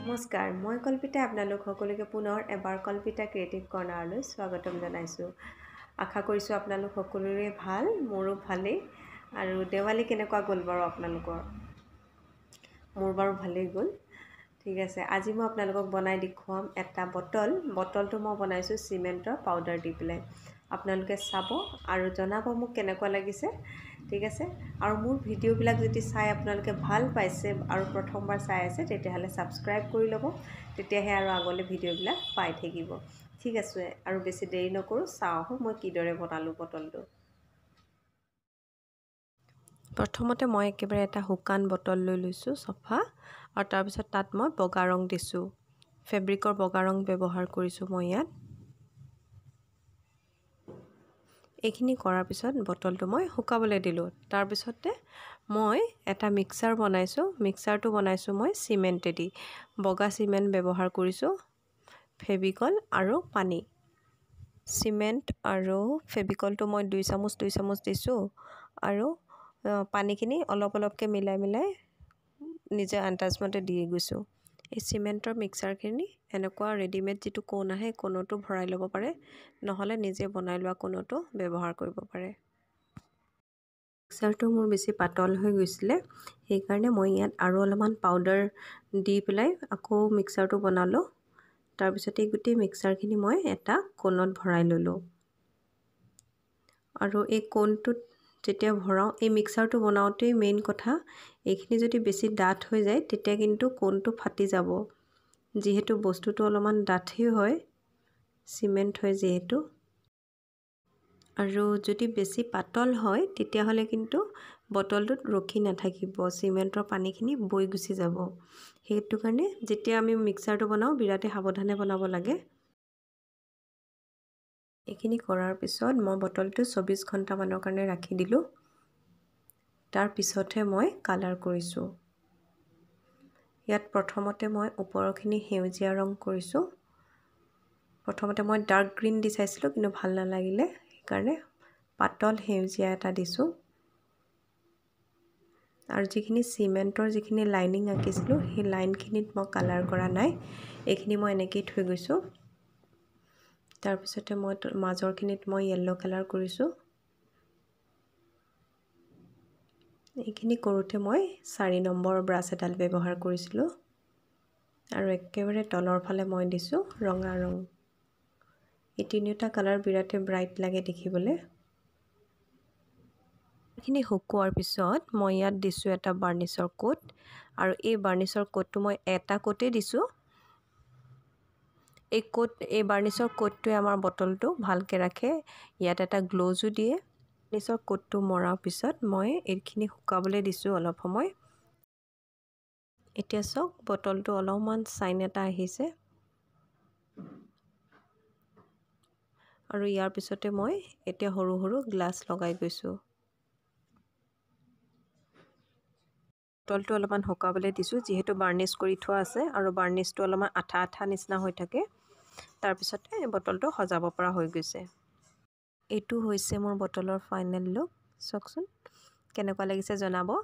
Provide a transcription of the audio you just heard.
নমস্কাৰ মই কল্পিতাই আপোনালোক সকলোকে পুনৰ এবাৰ কল্পিতা ক্ৰিয়েটিভ কৰ্ণাৰলৈ স্বাগতম জনাইছোঁ আশা কৰিছোঁ আপোনালোক সকলোৰে ভাল মোৰো ভালেই আৰু দেৱালী কেনেকুৱা গ'ল বাৰু আপোনালোকৰ মোৰ বাৰু ভালেই গ'ল ঠিক আছে আজি মই আপোনালোকক বনাই দেখুৱাম এটা বটল বটলটো মই বনাইছোঁ চিমেণ্টৰ পাউডাৰ দি পেলাই আপোনালোকে চাব আৰু জনাব মোক কেনেকুৱা লাগিছে ঠিক আছে আৰু মোৰ ভিডিঅ'বিলাক যদি চাই আপোনালোকে ভাল পাইছে আৰু প্ৰথমবাৰ চাই আছে তেতিয়াহ'লে ছাবস্ক্ৰাইব কৰি ল'ব তেতিয়াহে আৰু আগলৈ ভিডিঅ'বিলাক পাই থাকিব ঠিক আছে আৰু বেছি দেৰি নকৰোঁ চাওঁ আহোঁ মই কিদৰে বনালোঁ বটলটো প্ৰথমতে মই একেবাৰে এটা শুকান বটল লৈ লৈছোঁ চফা আৰু তাৰপিছত তাত মই বগা ৰং দিছোঁ ফেব্ৰিকৰ বগা ৰং ব্যৱহাৰ কৰিছোঁ মই ইয়াত এইখিনি কৰাৰ পিছত বটলটো মই শুকাবলৈ দিলোঁ তাৰপিছতে মই এটা মিক্সাৰ বনাইছোঁ মিক্সাৰটো বনাইছোঁ মই চিমেণ্টেদি বগা চিমেণ্ট ব্যৱহাৰ কৰিছোঁ ফেভিকল আৰু পানী চিমেণ্ট আৰু ফেভিকলটো মই দুই চামুচ দুই চামুচ দিছোঁ আৰু পানীখিনি অলপ অলপকৈ মিলাই মিলাই নিজে আন্দাজমতে দি গৈছোঁ এই চিমেণ্টৰ মিক্সাৰখিনি এনেকুৱা ৰেডিমেড যিটো কোণ আহে কোণতো ভৰাই ল'ব পাৰে নহ'লে নিজে বনাই লোৱা কোণতো ব্যৱহাৰ কৰিব পাৰে মিক্সাৰটো মোৰ বেছি পাতল হৈ গৈছিলে সেইকাৰণে মই ইয়াত আৰু অলপমান পাউদাৰ দি পেলাই আকৌ মিক্সাৰটো বনালোঁ তাৰপিছতে গোটেই মিক্সাৰখিনি মই এটা কোণত ভৰাই ল'লোঁ আৰু এই কোণটোত যেতিয়া ভৰাওঁ এই মিক্সাৰটো বনাওঁতেই মেইন কথা এইখিনি যদি বেছি ডাঠ হৈ যায় তেতিয়া কিন্তু কোণটো ফাটি যাব যিহেতু বস্তুটো অলপমান ডাঠেই হয় চিমেণ্ট হয় যিহেতু আৰু যদি বেছি পাতল হয় তেতিয়াহ'লে কিন্তু বটলটোত ৰখি নাথাকিব চিমেণ্টৰ পানীখিনি বৈ গুচি যাব সেইটো কাৰণে যেতিয়া আমি মিক্সাৰটো বনাওঁ বিৰাটেই সাৱধানে বনাব লাগে এইখিনি কৰাৰ পিছত মই বটলটো চৌবিছ ঘণ্টামানৰ কাৰণে ৰাখি দিলোঁ তাৰপিছতহে মই কালাৰ কৰিছোঁ ইয়াত প্ৰথমতে মই ওপৰৰখিনি সেউজীয়া ৰং কৰিছোঁ প্ৰথমতে মই ডাৰ্ক গ্ৰীণ দি চাইছিলোঁ কিন্তু ভাল নালাগিলে সেইকাৰণে পাতল সেউজীয়া এটা দিছোঁ আৰু যিখিনি চিমেণ্টৰ যিখিনি লাইনিং আঁকিছিলোঁ সেই লাইনখিনিত মই কালাৰ কৰা নাই এইখিনি মই এনেকেই থৈ গৈছোঁ তাৰপিছতে মই মাজৰখিনিত মই য়েল্ল' কালাৰ কৰিছোঁ এইখিনি কৰোঁতে মই চাৰি নম্বৰ ব্ৰাছ এডাল ব্যৱহাৰ কৰিছিলোঁ আৰু একেবাৰে তলৰ ফালে মই দিছোঁ ৰঙা ৰং এই তিনিওটা কালাৰ বিৰাটে ব্ৰাইট লাগে দেখিবলৈ এইখিনি শুকোৱাৰ পিছত মই ইয়াত দিছোঁ এটা বাৰ্ণিছৰ কোট আৰু এই বাৰ্ণিছৰ কোটটো মই এটা কোটেই দিছোঁ এই কোট এই বাৰ্ণিছৰ কোটটোৱে আমাৰ বটলটো ভালকৈ ৰাখে ইয়াত এটা গ্ল'জো দিয়ে বাৰ্ণিছৰ কোটটো মৰাৰ পিছত মই এইখিনি শুকাবলৈ দিছোঁ অলপ সময় এতিয়া চাওক বটলটো অলপমান চাইন এটা আহিছে আৰু ইয়াৰ পিছতে মই এতিয়া সৰু সৰু গ্লাছ লগাই গৈছোঁ বটলটো অলপমান শুকাবলৈ দিছোঁ যিহেতু বাৰ্ণিছ কৰি থোৱা আছে আৰু বাৰ্ণিছটো অলপমান আঠা আঠা নিচিনা হৈ থাকে তাৰপিছতে বটলটো সজাব পৰা হৈ গৈছে এইটো হৈছে মোৰ বটলৰ ফাইনেল লুক চাওকচোন কেনেকুৱা লাগিছে জনাব